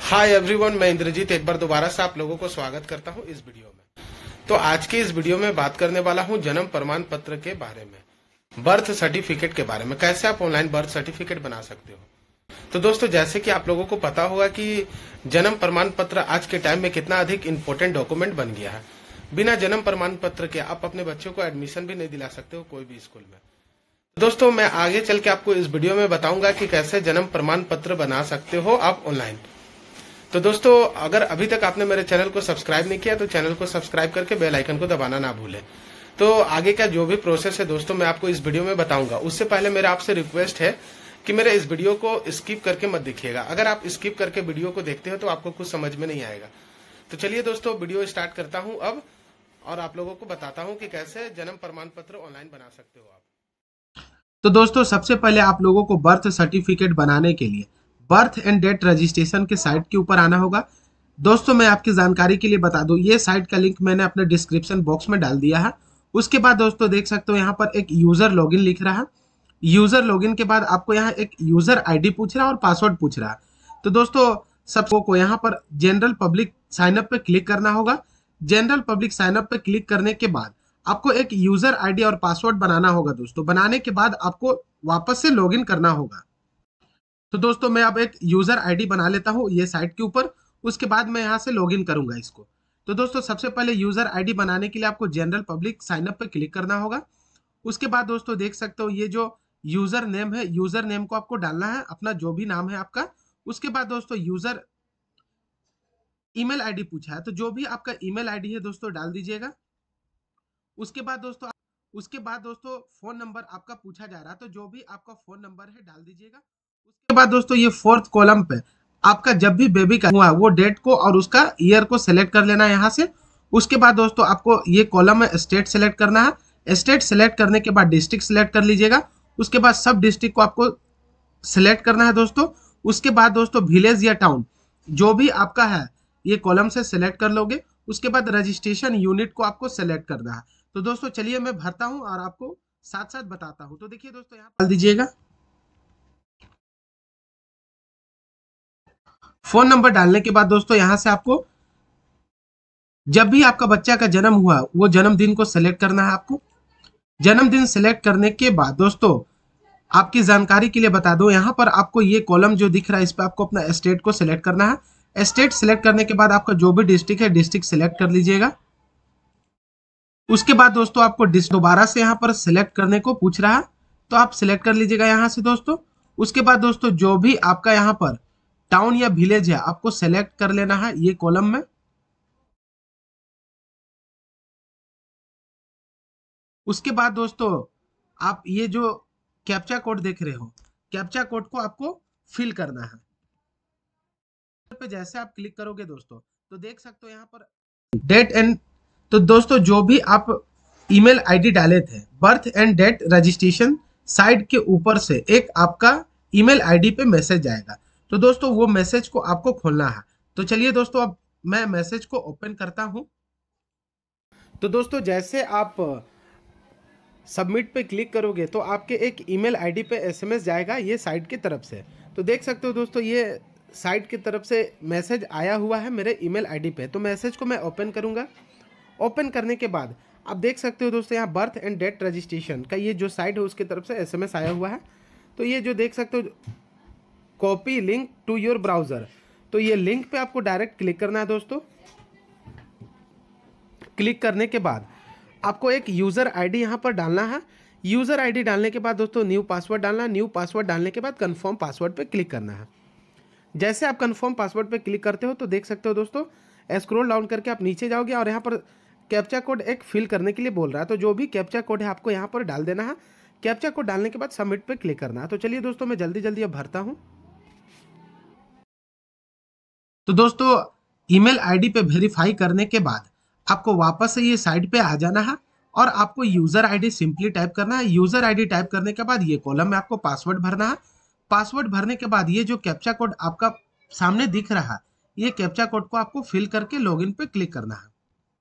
hi everyone मैं इंद्रजीत एक बार दोबारा से आप लोगों को स्वागत करता हूं इस वीडियो में तो आज की इस वीडियो में बात करने वाला हूं जन्म प्रमाण पत्र के बारे में बर्थ सर्टिफिकेट के बारे में कैसे आप ऑनलाइन बर्थ सर्टिफिकेट बना सकते हो तो दोस्तों जैसे कि आप लोगों को पता होगा कि जन्म प्रमाण पत्र आज के टाइम में कितना अधिक इम्पोर्टेंट डॉक्यूमेंट बन गया है बिना जन्म प्रमाण पत्र के आप अपने बच्चों को एडमिशन भी नहीं दिला सकते हो कोई भी स्कूल में दोस्तों मैं आगे चल के आपको इस वीडियो में बताऊंगा कि कैसे जन्म प्रमाण पत्र बना सकते हो आप ऑनलाइन तो दोस्तों अगर अभी तक आपने मेरे चैनल को सब्सक्राइब नहीं किया तो चैनल को सब्सक्राइब करके बेल आइकन को दबाना ना भूलें तो आगे का जो भी प्रोसेस है दोस्तों मैं आपको इस वीडियो में बताऊंगा उससे पहले मेरा आपसे रिक्वेस्ट है कि मेरे इस वीडियो को स्किप करके मत देखिएगा अगर आप स्किप करके वीडियो को देखते हो तो आपको कुछ समझ में नहीं आएगा तो चलिए दोस्तों वीडियो स्टार्ट करता हूँ अब और आप लोगों को बताता हूँ कि कैसे जन्म प्रमाण पत्र ऑनलाइन बना सकते हो आप तो दोस्तों सबसे पहले आप लोगों को बर्थ सर्टिफिकेट बनाने के लिए बर्थ एंड डेट रजिस्ट्रेशन के साइट के ऊपर आना होगा दोस्तों मैं आपकी जानकारी के लिए बता दूं ये साइट का लिंक मैंने अपने डिस्क्रिप्शन बॉक्स में डाल दिया है उसके बाद दोस्तों देख सकते हो यहाँ पर एक यूज़र लॉगिन लिख रहा है यूज़र लॉगिन के बाद आपको यहाँ एक यूज़र आईडी पूछ रहा है और पासवर्ड पूछ रहा है तो दोस्तों सबको को यहाँ पर जनरल पब्लिक साइनअप पे क्लिक करना होगा जनरल पब्लिक साइनअप पे क्लिक करने के बाद आपको एक यूज़र आईडी और पासवर्ड बनाना होगा दोस्तों बनाने के बाद आपको वापस से लॉगिन करना होगा तो दोस्तों मैं अब एक यूज़र आईडी बना लेता हूँ ये साइट के ऊपर उसके बाद मैं यहाँ से लॉगिन करूंगा इसको तो दोस्तों सबसे पहले यूज़र आईडी बनाने के लिए आपको जनरल पब्लिक साइनअप पर क्लिक करना होगा उसके बाद दोस्तों देख सकते हो ये जो यूज़र नेम है यूज़र नेम को आपको डालना है अपना जो भी नाम है आपका उसके बाद दोस्तों यूज़र ईमेल आईडी पूछा है तो जो भी आपका ईमेल आईडी है दोस्तों डाल दीजिएगा उसके बाद दोस्तों उसके बाद दोस्तों फ़ोन नंबर आपका पूछा जा रहा है तो जो भी आपका फ़ोन नंबर है डाल दीजिएगा बाद दोस्तों ये फोर्थ कॉलम पे आपका जब भी बेबी का हुआ वो डेट को और उसका ईयर को सेलेक्ट कर लेना है यहाँ से उसके बाद दोस्तों आपको ये कॉलम में स्टेट सेलेक्ट करना है स्टेट सेलेक्ट करने के बाद डिस्ट्रिक्ट सेलेक्ट कर लीजिएगा उसके बाद सब डिस्ट्रिक्ट को आपको सेलेक्ट करना है दोस्तों उसके बाद दोस्तों विलेज या टाउन जो भी आपका है ये कॉलम से सेलेक्ट कर लोगे उसके बाद रजिस्ट्रेशन यूनिट को आपको सेलेक्ट करना है तो दोस्तों चलिए मैं भरता हूँ और आपको साथ साथ बताता हूँ तो देखिए दोस्तों यहाँ डाल दीजिएगा फोन नंबर डालने के बाद दोस्तों यहां से आपको जब भी आपका बच्चा का जन्म हुआ वो जन्मदिन को सिलेक्ट करना है आपको जन्मदिन सिलेक्ट करने के बाद दोस्तों आपकी जानकारी के लिए बता दो यहां पर आपको ये कॉलम जो दिख रहा है इस पर आपको अपना स्टेट को सिलेक्ट करना है स्टेट सिलेक्ट करने के बाद आपका जो भी डिस्ट्रिक्ट है डिस्ट्रिक्ट सिलेक्ट कर लीजिएगा उसके बाद दोस्तों आपको दोबारा से यहाँ पर सिलेक्ट करने को पूछ रहा है तो आप सिलेक्ट कर लीजिएगा यहाँ से दोस्तों उसके बाद दोस्तों जो भी आपका यहाँ पर टाउन या विलेज है आपको सेलेक्ट कर लेना है ये कॉलम में उसके बाद दोस्तों आप ये जो कैप्चा कोड देख रहे हो कैप्चा कोड को आपको फिल करना है पे जैसे आप क्लिक करोगे दोस्तों तो देख सकते हो यहाँ पर डेट एंड तो दोस्तों जो भी आप ईमेल आईडी डाले थे birth and death registration site के ऊपर से एक आपका ईमेल आईडी पे मैसेज आएगा तो दोस्तों वो मैसेज को आपको खोलना है तो चलिए दोस्तों अब मैं मैसेज को ओपन करता हूँ तो दोस्तों जैसे आप सबमिट पे क्लिक करोगे तो आपके एक ईमेल आईडी पे एसएमएस जाएगा ये साइट की तरफ से तो देख सकते हो दोस्तों ये साइट की तरफ से मैसेज आया हुआ है मेरे ईमेल आईडी पे तो मैसेज को मैं ओपन करूंगा ओपन करने के बाद आप देख सकते हो दोस्तों यहाँ बर्थ एंड डेथ रजिस्ट्रेशन का ये जो साइट है उसकी तरफ से एस आया हुआ है तो ये जो देख सकते हो copy link to your browser तो ये लिंक पे आपको डायरेक्ट क्लिक करना है दोस्तों क्लिक करने के बाद आपको एक यूज़र आईडी यहाँ पर डालना है यूज़र आईडी डालने के बाद दोस्तों न्यू पासवर्ड डालना है न्यू पासवर्ड डालने के बाद कन्फर्म पासवर्ड पर क्लिक करना है जैसे आप कन्फर्म पासवर्ड पर क्लिक करते हो तो देख सकते हो दोस्तों स्क्रोल डाउन करके आप नीचे जाओगे और यहाँ पर कैप्चा कोड एक फिल करने के लिए बोल रहा है तो जो भी कैप्चा कोड है आपको यहाँ पर डाल देना है कैप्चा कोड डालने के बाद सबमिट पर क्लिक करना है तो चलिए दोस्तों मैं जल्दी जल्दी अब भरता हूँ तो दोस्तों ईमेल आईडी पे वेरीफाई करने के बाद आपको वापस से ये साइट पे आ जाना है और आपको यूजर आईडी सिंपली टाइप करना है यूजर आईडी टाइप करने के बाद ये कॉलम में आपको पासवर्ड भरना है पासवर्ड भरने के बाद ये जो कैप्चा कोड आपका सामने दिख रहा है ये कैप्चा कोड को आपको फिल करके लॉग पे क्लिक करना है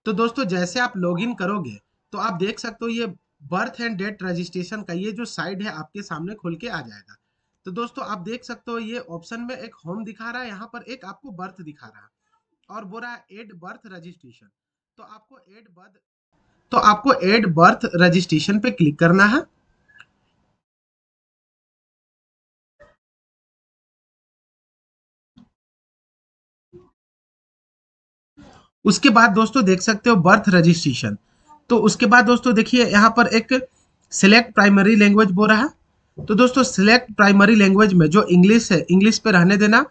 तो दोस्तों जैसे आप लॉग करोगे तो आप देख सकते हो ये बर्थ एंड डेट रजिस्ट्रेशन का ये जो साइड है आपके सामने खुल के आ जाएगा तो दोस्तों आप देख सकते हो ये ऑप्शन में एक होम दिखा रहा है यहाँ पर एक आपको बर्थ दिखा रहा है और बोल रहा है एड बर्थ रजिस्ट्रेशन तो आपको एड बर्थ तो आपको एड बर्थ रजिस्ट्रेशन पे क्लिक करना है उसके बाद दोस्तों देख सकते हो बर्थ रजिस्ट्रेशन तो उसके बाद दोस्तों देखिए यहाँ पर एक सिलेक्ट प्राइमरी लैंग्वेज बोल रहा है तो दोस्तों सिलेक्ट प्राइमरी लैंग्वेज में जो इंग्लिश है इंग्लिश पे रहने देना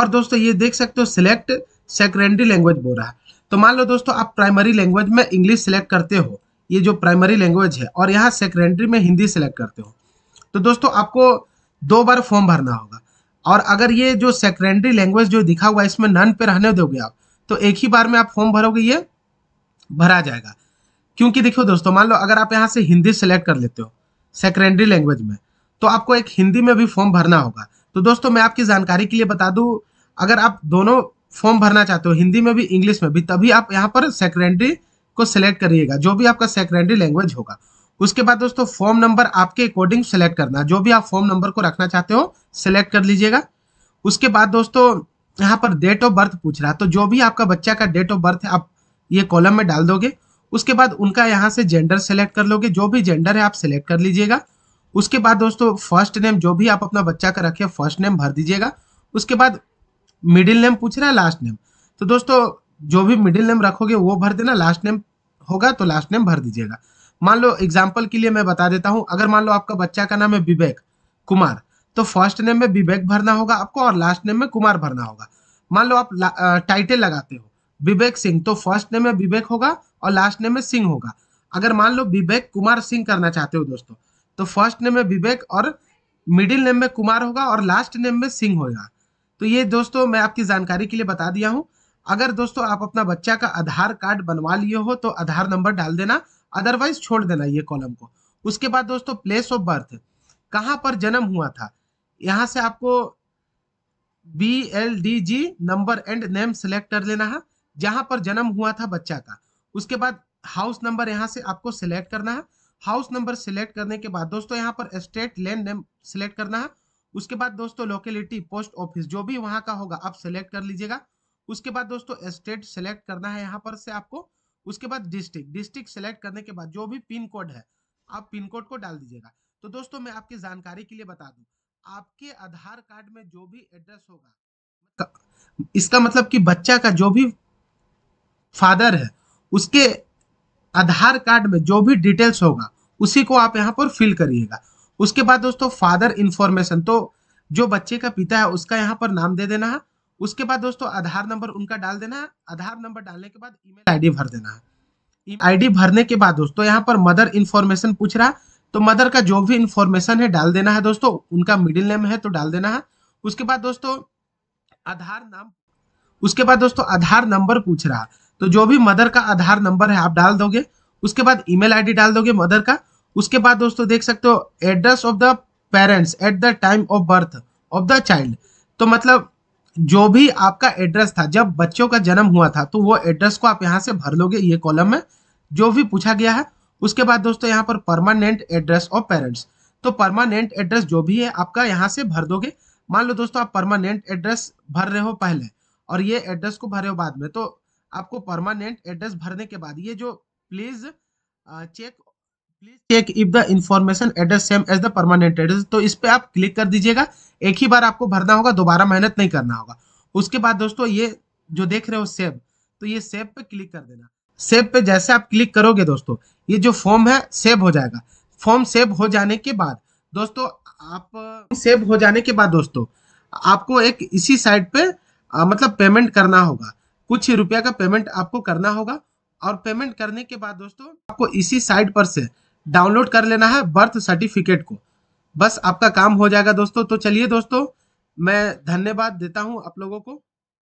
और दोस्तों ये देख सकते हो सिलेक्ट सेकेंडरी लैंग्वेज बोल रहा है तो मान लो दोस्तों आप प्राइमरी लैंग्वेज में इंग्लिश सिलेक्ट करते हो ये जो प्राइमरी लैंग्वेज है और यहाँ सेकेंडरी में हिंदी सेलेक्ट करते हो तो दोस्तों आपको दो बार फॉर्म भरना होगा और अगर ये जो सेकेंडरी लैंग्वेज जो दिखा हुआ है इसमें नन पे रहने दोगे आप तो एक ही बार में आप फॉर्म भरोगे ये भरा जाएगा क्योंकि देखो दोस्तों मान लो अगर आप यहाँ से हिंदी सेलेक्ट कर लेते हो सेकेंडरी लैंग्वेज में तो आपको एक हिंदी में भी फॉर्म भरना होगा तो दोस्तों मैं आपकी जानकारी के लिए बता दूं अगर आप दोनों फॉर्म भरना चाहते हो हिंदी में भी इंग्लिश में भी तभी आप यहाँ पर सेकेंडरी को सिलेक्ट करिएगा जो भी आपका सेकेंडरी लैंग्वेज होगा उसके बाद दोस्तों फॉर्म नंबर आपके अकॉर्डिंग सेलेक्ट करना जो भी आप फॉर्म नंबर को रखना चाहते हो सिलेक्ट कर लीजिएगा उसके बाद दोस्तों यहाँ पर डेट ऑफ बर्थ पूछ रहा है तो जो भी आपका बच्चा का डेट ऑफ बर्थ है आप ये कॉलम में डाल दोगे उसके बाद उनका यहाँ से जेंडर सेलेक्ट कर लोगे जो भी जेंडर है आप सेलेक्ट कर लीजिएगा उसके बाद दोस्तों फर्स्ट नेम जो भी आप अपना बच्चा का रखिए फर्स्ट नेम भर दीजिएगा उसके बाद मिडिल नेम पूछ रहा है लास्ट नेम तो दोस्तों जो भी मिडिल नेम रखोगे वो भर देना लास्ट नेम होगा तो लास्ट नेम भर दीजिएगा मान लो एग्जाम्पल के लिए मैं बता देता हूँ अगर मान लो आपका बच्चा का नाम है विवेक कुमार तो फर्स्ट नेम में विवेक भरना होगा आपको और लास्ट नेम में कुमार भरना होगा मान लो आप टाइटल लगाते हो विवेक सिंह तो फर्स्ट नेम में विवेक होगा और लास्ट नेम में सिंह होगा अगर मान लो विवेक कुमार सिंह करना चाहते हो दोस्तों तो फर्स्ट नेम में विवेक और मिडिल नेम में कुमार होगा और लास्ट नेम में सिंह होगा तो ये दोस्तों मैं आपकी जानकारी के लिए बता दिया हूँ अगर दोस्तों आप अपना बच्चा का आधार कार्ड बनवा लिए हो तो आधार नंबर डाल देना अदरवाइज छोड़ देना ये कॉलम को उसके बाद दोस्तों प्लेस ऑफ बर्थ कहाँ पर जन्म हुआ था यहाँ से आपको B L D G number and name select कर लेना है जहां पर जन्म हुआ था बच्चा का उसके बाद हाउस नंबर यहाँ से आपको सिलेक्ट करना है हाउस नंबर सिलेक्ट करने के बाद दोस्तों यहाँ पर स्टेट लैंड नेम सिलेक्ट करना है उसके बाद दोस्तों लोकेलिटी पोस्ट ऑफिस जो भी वहां का होगा आप सिलेक्ट कर लीजिएगा उसके बाद दोस्तों स्टेट सेलेक्ट करना है यहाँ पर से आपको उसके बाद डिस्ट्रिक्ट डिस्ट्रिक्ट सेलेक्ट करने के बाद जो भी पिन कोड है आप पिन कोड को डाल दीजिएगा तो दोस्तों मैं आपकी जानकारी के लिए बता दूं आपके आधार कार्ड में जो भी एड्रेस होगा मतलब इसका मतलब कि बच्चा का जो भी फादर है उसके आधार कार्ड में जो भी डिटेल्स होगा उसी को आप यहाँ पर फिल करिएगा उसके बाद दोस्तों फादर इंफॉर्मेशन तो जो बच्चे का पिता है उसका यहाँ पर नाम दे देना है उसके बाद दोस्तों आधार नंबर उनका डाल देना है आधार नंबर डालने के बाद ईमेल आईडी भर देना है आईडी भरने के बाद दोस्तों यहाँ पर मदर इन्फॉर्मेशन पूछ रहा तो मदर का जो भी इन्फॉर्मेशन है डाल देना है दोस्तों उनका मिडिल नेम है तो डाल देना है उसके बाद दोस्तों आधार नाम उसके बाद दोस्तों आधार नंबर पूछ रहा तो जो भी मदर का आधार नंबर है आप डाल दोगे उसके बाद ईमेल आईडी डाल दोगे मदर का उसके बाद दोस्तों देख सकते हो address of the parents at the time of birth of the child तो मतलब जो भी आपका एड्रेस था जब बच्चों का जन्म हुआ था तो वो एड्रेस को आप यहाँ से भर लोगे ये कॉलम में जो भी पूछा गया है उसके बाद दोस्तों यहाँ पर परमानेंट एड्रेस ऑफ पेरेंट्स तो परमानेंट एड्रेस जो भी है आपका यहाँ से भर दोगे मान लो दोस्तों आप परमानेंट एड्रेस भर रहे हो पहले और ये एड्रेस को भरे हो बाद में तो आपको परमानेंट एड्रेस भरने के बाद ये जो please check please check if the information address same as the permanent address तो इस पर आप क्लिक कर दीजिएगा एक ही बार आपको भरना होगा दोबारा मेहनत नहीं करना होगा उसके बाद दोस्तों ये जो देख रहे हो सेव तो ये सेव पे क्लिक कर देना सेव पे जैसे आप क्लिक करोगे दोस्तों ये जो फॉर्म है सेव हो जाएगा फॉर्म सेव हो जाने के बाद दोस्तों आप सेव हो जाने के बाद दोस्तों आपको एक इसी साइट पे आ, मतलब पेमेंट करना होगा कुछ ही रुपया का पेमेंट आपको करना होगा और पेमेंट करने के बाद दोस्तों आपको इसी साइट पर से डाउनलोड कर लेना है बर्थ सर्टिफिकेट को बस आपका काम हो जाएगा दोस्तों तो चलिए दोस्तों मैं धन्यवाद देता हूँ आप लोगों को